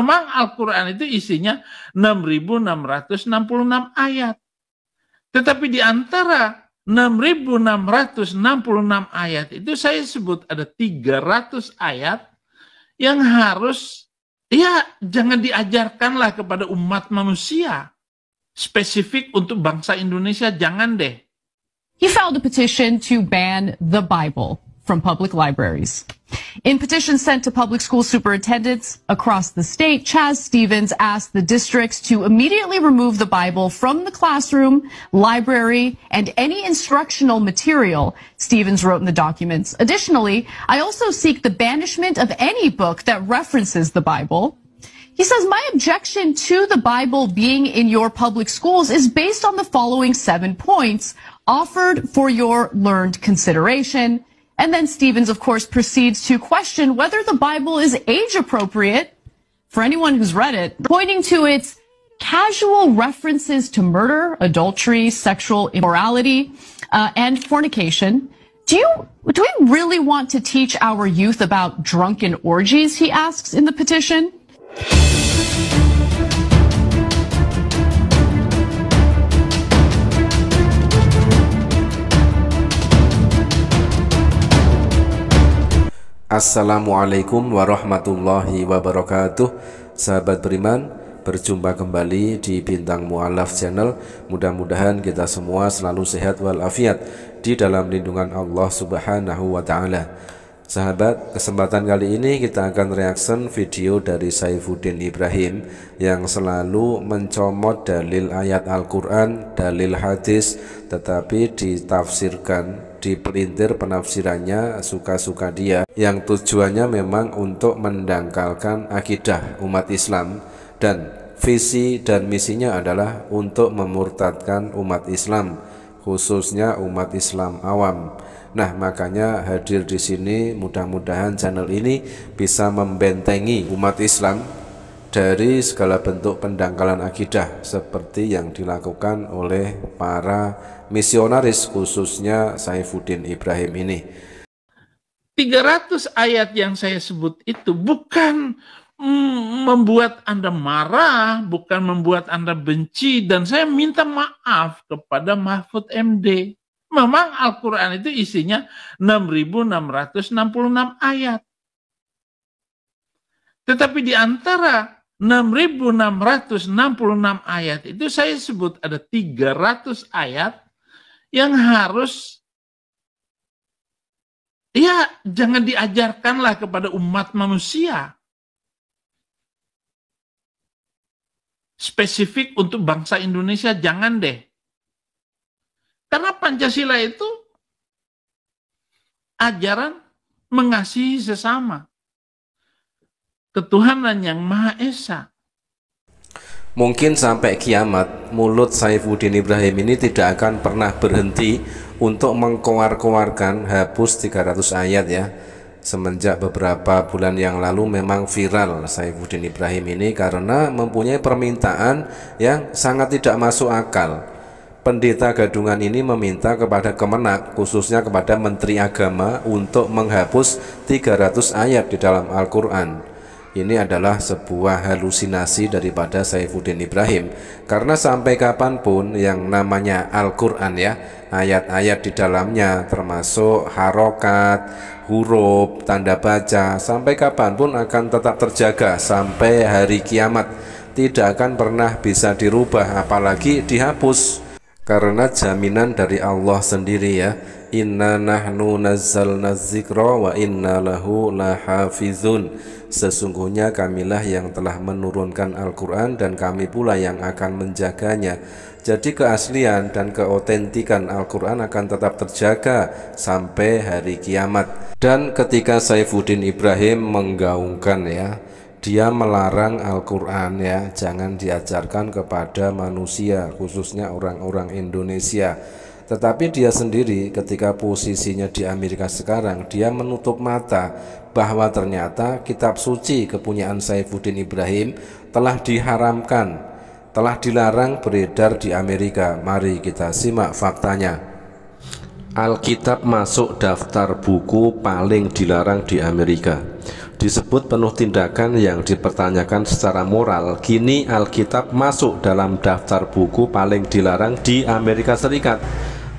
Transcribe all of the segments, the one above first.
Memang Al-Quran itu isinya 6.666 ayat. Tetapi di antara 6.666 ayat itu saya sebut ada 300 ayat yang harus ya jangan diajarkanlah kepada umat manusia. Spesifik untuk bangsa Indonesia jangan deh. He filed a petition to ban the Bible from public libraries. In petitions sent to public school superintendents across the state, Chaz Stevens asked the districts to immediately remove the Bible from the classroom, library, and any instructional material, Stevens wrote in the documents. Additionally, I also seek the banishment of any book that references the Bible. He says, my objection to the Bible being in your public schools is based on the following seven points offered for your learned consideration. And then Stevens, of course, proceeds to question whether the Bible is age appropriate for anyone who's read it, pointing to its casual references to murder, adultery, sexual immorality, uh, and fornication. Do you do we really want to teach our youth about drunken orgies? He asks in the petition. Assalamualaikum warahmatullahi wabarakatuh Sahabat beriman Berjumpa kembali di Bintang Mu'alaf Channel Mudah-mudahan kita semua selalu sehat walafiat Di dalam lindungan Allah subhanahu wa ta'ala Sahabat, kesempatan kali ini kita akan reaction video dari Saifuddin Ibrahim yang selalu mencomot dalil ayat Al-Quran, dalil hadis, tetapi ditafsirkan dipelintir penafsirannya suka-suka dia yang tujuannya memang untuk mendangkalkan akidah umat Islam dan visi dan misinya adalah untuk memurtadkan umat Islam khususnya umat Islam awam. Nah, makanya hadir di sini mudah-mudahan channel ini bisa membentengi umat Islam dari segala bentuk pendangkalan akidah seperti yang dilakukan oleh para misionaris khususnya Saifuddin Ibrahim ini. 300 ayat yang saya sebut itu bukan mm, membuat Anda marah, bukan membuat Anda benci, dan saya minta maaf kepada Mahfud MD. Memang Al-Quran itu isinya 6.666 ayat. Tetapi di antara 6.666 ayat itu saya sebut ada 300 ayat yang harus ya jangan diajarkanlah kepada umat manusia. Spesifik untuk bangsa Indonesia jangan deh. Karena Pancasila itu ajaran mengasihi sesama ketuhanan yang Maha Esa. Mungkin sampai kiamat, mulut Saifuddin Ibrahim ini tidak akan pernah berhenti untuk mengkoar-koarkan hapus 300 ayat ya. Semenjak beberapa bulan yang lalu memang viral Saifuddin Ibrahim ini karena mempunyai permintaan yang sangat tidak masuk akal. Pendeta Gadungan ini meminta kepada Kemenak, khususnya kepada Menteri Agama untuk menghapus 300 ayat di dalam Al-Qur'an ini adalah sebuah halusinasi daripada Saifuddin Ibrahim karena sampai kapanpun yang namanya Al-Quran ya ayat-ayat di dalamnya termasuk harokat, huruf, tanda baca sampai kapanpun akan tetap terjaga sampai hari kiamat tidak akan pernah bisa dirubah apalagi dihapus karena jaminan dari Allah sendiri ya inna nahnu nazzalna zikra wa inna lahu lahafizun sesungguhnya kamilah yang telah menurunkan Al-Qur'an dan kami pula yang akan menjaganya jadi keaslian dan keotentikan Al-Qur'an akan tetap terjaga sampai hari kiamat dan ketika Saifuddin Ibrahim menggaungkan ya dia melarang Al-Quran ya jangan diajarkan kepada manusia khususnya orang-orang Indonesia tetapi dia sendiri ketika posisinya di Amerika sekarang dia menutup mata bahwa ternyata kitab suci kepunyaan Saifuddin Ibrahim telah diharamkan telah dilarang beredar di Amerika mari kita simak faktanya Alkitab masuk daftar buku paling dilarang di Amerika. Disebut penuh tindakan yang dipertanyakan secara moral, kini Alkitab masuk dalam daftar buku paling dilarang di Amerika Serikat.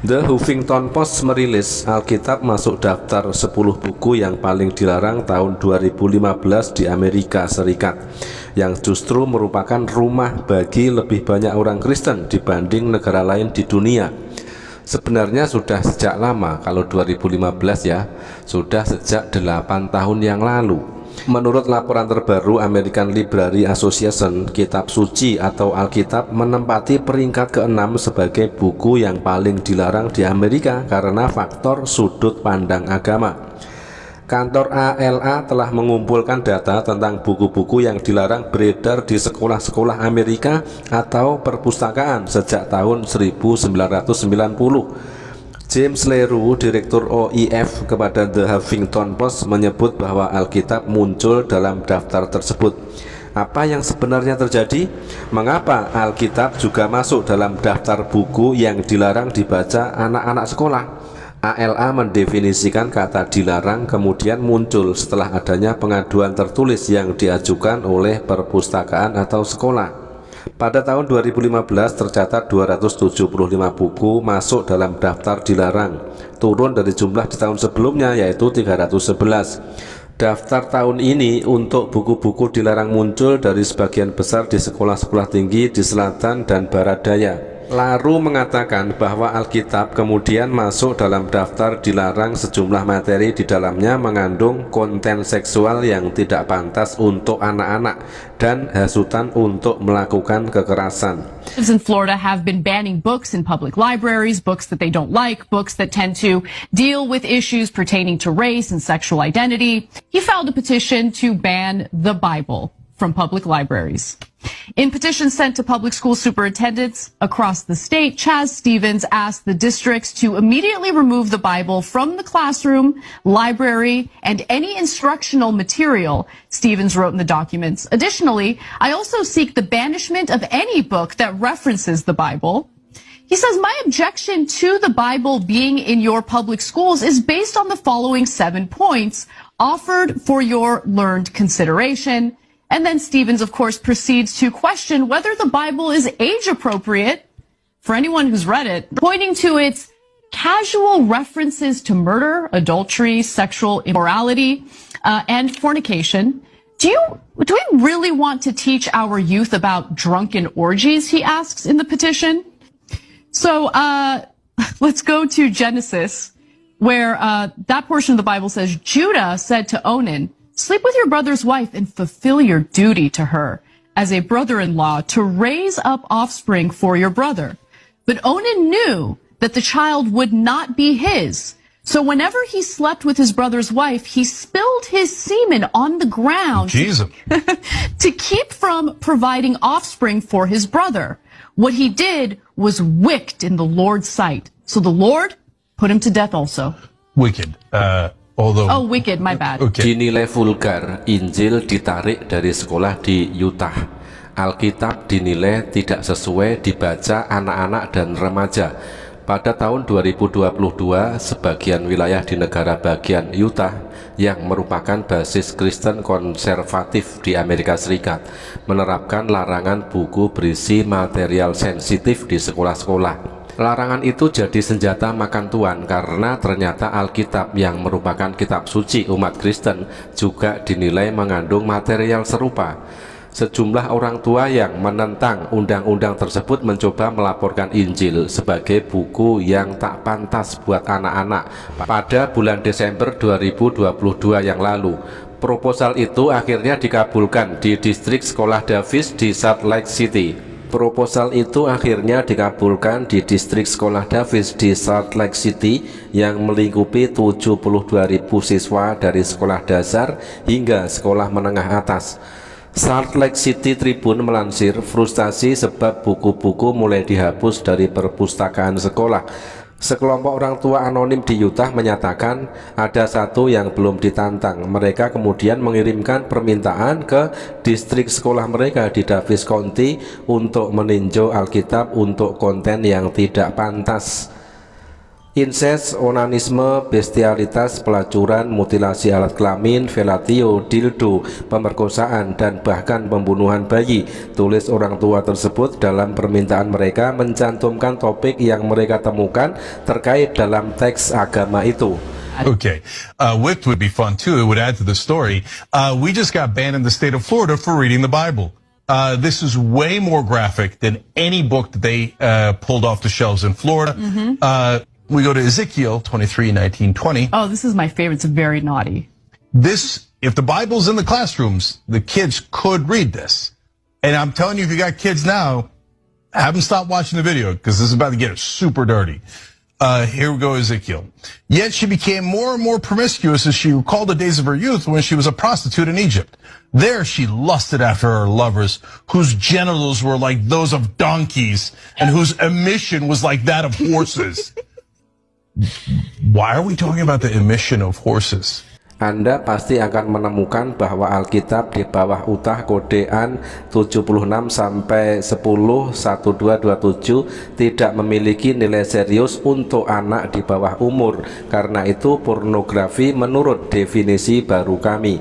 The Huffington Post merilis Alkitab masuk daftar 10 buku yang paling dilarang tahun 2015 di Amerika Serikat yang justru merupakan rumah bagi lebih banyak orang Kristen dibanding negara lain di dunia sebenarnya sudah sejak lama kalau 2015 ya sudah sejak 8 tahun yang lalu Menurut laporan terbaru American Library Association, Kitab Suci atau Alkitab menempati peringkat keenam sebagai buku yang paling dilarang di Amerika karena faktor sudut pandang agama. Kantor ALA telah mengumpulkan data tentang buku-buku yang dilarang beredar di sekolah-sekolah Amerika atau perpustakaan sejak tahun 1990. James Leroux, Direktur OIF kepada The Huffington Post menyebut bahwa Alkitab muncul dalam daftar tersebut. Apa yang sebenarnya terjadi? Mengapa Alkitab juga masuk dalam daftar buku yang dilarang dibaca anak-anak sekolah? ALA mendefinisikan kata dilarang kemudian muncul setelah adanya pengaduan tertulis yang diajukan oleh perpustakaan atau sekolah. Pada tahun 2015 tercatat 275 buku masuk dalam daftar dilarang, turun dari jumlah di tahun sebelumnya yaitu 311. Daftar tahun ini untuk buku-buku dilarang muncul dari sebagian besar di sekolah-sekolah tinggi di selatan dan barat daya. Laru mengatakan bahwa Alkitab kemudian masuk dalam daftar dilarang sejumlah materi di dalamnya mengandung konten seksual yang tidak pantas untuk anak-anak dan hasutan untuk melakukan kekerasan. In Florida have been banning books in public libraries, books that they don't like, books that tend to deal with issues pertaining to race and sexual identity. He filed a petition to ban the Bible. from public libraries. In petitions sent to public school superintendents across the state, Chaz Stevens asked the districts to immediately remove the Bible from the classroom, library, and any instructional material, Stevens wrote in the documents. Additionally, I also seek the banishment of any book that references the Bible. He says, my objection to the Bible being in your public schools is based on the following seven points offered for your learned consideration. And then Stevens, of course, proceeds to question whether the Bible is age appropriate for anyone who's read it, pointing to its casual references to murder, adultery, sexual immorality, uh, and fornication. Do you, do we really want to teach our youth about drunken orgies? He asks in the petition. So, uh, let's go to Genesis, where, uh, that portion of the Bible says, Judah said to Onan, Sleep with your brother's wife and fulfill your duty to her as a brother-in-law to raise up offspring for your brother. But Onan knew that the child would not be his. So whenever he slept with his brother's wife, he spilled his semen on the ground Jesus. to keep from providing offspring for his brother. What he did was wicked in the Lord's sight. So the Lord put him to death also. Wicked. Uh Although, oh, wicked, my bad. Okay. Dinilai vulgar, Injil ditarik dari sekolah di Utah. Alkitab dinilai tidak sesuai dibaca anak-anak dan remaja. Pada tahun 2022, sebagian wilayah di negara bagian Utah yang merupakan basis Kristen konservatif di Amerika Serikat menerapkan larangan buku berisi material sensitif di sekolah-sekolah. Larangan itu jadi senjata makan tuan karena ternyata Alkitab yang merupakan kitab suci umat Kristen juga dinilai mengandung material serupa. Sejumlah orang tua yang menentang undang-undang tersebut mencoba melaporkan Injil sebagai buku yang tak pantas buat anak-anak pada bulan Desember 2022 yang lalu. Proposal itu akhirnya dikabulkan di distrik sekolah Davis di Salt Lake City. Proposal itu akhirnya dikabulkan di distrik sekolah Davis di Salt Lake City yang melingkupi 72.000 siswa dari sekolah dasar hingga sekolah menengah atas. Salt Lake City Tribune melansir frustasi sebab buku-buku mulai dihapus dari perpustakaan sekolah. Sekelompok orang tua anonim di Utah menyatakan ada satu yang belum ditantang. Mereka kemudian mengirimkan permintaan ke distrik sekolah mereka di Davis County untuk meninjau Alkitab untuk konten yang tidak pantas. Inses, onanisme, bestialitas, pelacuran, mutilasi alat kelamin, velatio, dildo, pemerkosaan, dan bahkan pembunuhan bayi Tulis orang tua tersebut dalam permintaan mereka mencantumkan topik yang mereka temukan terkait dalam teks agama itu Okay, uh, whipped would be fun too. It would add to the story. Uh, we just got banned in the state of Florida for reading the Bible. Uh, this is way more graphic than any book that they uh, pulled off the shelves in Florida. Mm -hmm. uh, We go to Ezekiel 23, 19, 20. Oh, this is my favorite. It's very naughty. This, if the Bible's in the classrooms, the kids could read this. And I'm telling you, if you got kids now, have them stop watching the video because this is about to get super dirty. Uh, here we go, Ezekiel. Yet she became more and more promiscuous as she recalled the days of her youth when she was a prostitute in Egypt. There she lusted after her lovers, whose genitals were like those of donkeys and whose emission was like that of horses. Why are we talking about the emission of horses? Anda pasti akan menemukan bahwa Alkitab di bawah utah kodean 76 sampai 10 1227 tidak memiliki nilai serius untuk anak di bawah umur. Karena itu pornografi menurut definisi baru kami.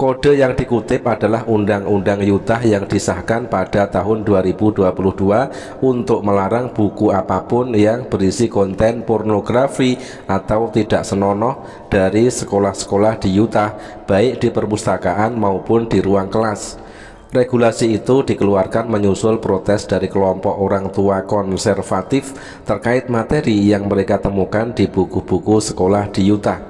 Kode yang dikutip adalah Undang-Undang Yutah yang disahkan pada tahun 2022 untuk melarang buku apapun yang berisi konten pornografi atau tidak senonoh dari sekolah-sekolah di Yutah, baik di perpustakaan maupun di ruang kelas. Regulasi itu dikeluarkan menyusul protes dari kelompok orang tua konservatif terkait materi yang mereka temukan di buku-buku sekolah di Utah.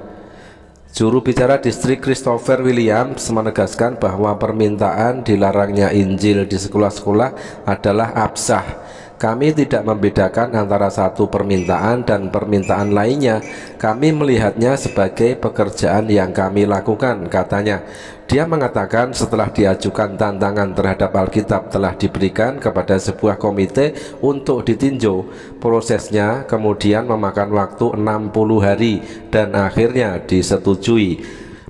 Juru bicara distrik Christopher Williams menegaskan bahwa permintaan dilarangnya Injil di sekolah-sekolah adalah absah. Kami tidak membedakan antara satu permintaan dan permintaan lainnya. Kami melihatnya sebagai pekerjaan yang kami lakukan, katanya. Dia mengatakan setelah diajukan tantangan terhadap Alkitab telah diberikan kepada sebuah komite untuk ditinjau. Prosesnya kemudian memakan waktu 60 hari dan akhirnya disetujui.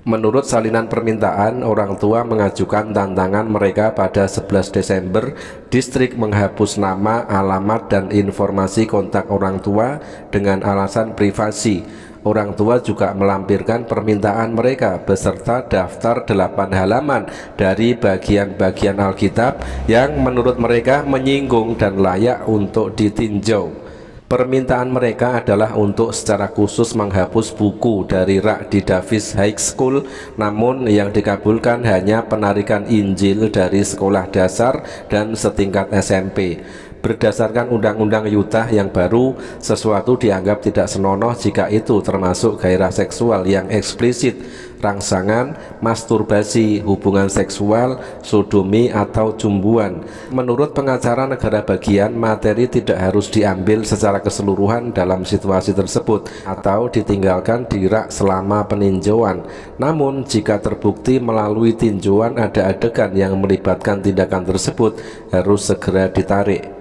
Menurut salinan permintaan, orang tua mengajukan tantangan mereka pada 11 Desember, distrik menghapus nama, alamat, dan informasi kontak orang tua dengan alasan privasi. Orang tua juga melampirkan permintaan mereka beserta daftar 8 halaman dari bagian-bagian Alkitab yang menurut mereka menyinggung dan layak untuk ditinjau. Permintaan mereka adalah untuk secara khusus menghapus buku dari rak di Davis High School, namun yang dikabulkan hanya penarikan Injil dari sekolah dasar dan setingkat SMP berdasarkan undang-undang Yuta yang baru sesuatu dianggap tidak senonoh jika itu termasuk gairah seksual yang eksplisit rangsangan, masturbasi, hubungan seksual, sodomi atau jumbuan. Menurut pengacara negara bagian, materi tidak harus diambil secara keseluruhan dalam situasi tersebut atau ditinggalkan di rak selama peninjauan. Namun, jika terbukti melalui tinjauan ada adegan yang melibatkan tindakan tersebut, harus segera ditarik.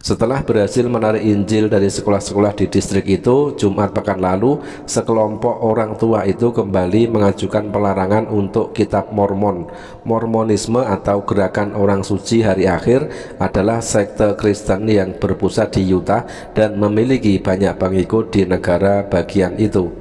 Setelah berhasil menarik Injil dari sekolah-sekolah di distrik itu, Jumat pekan lalu, sekelompok orang tua itu kembali mengajukan pelarangan untuk kitab Mormon. Mormonisme atau gerakan orang suci hari akhir adalah sekte Kristen yang berpusat di Utah dan memiliki banyak pengikut di negara bagian itu.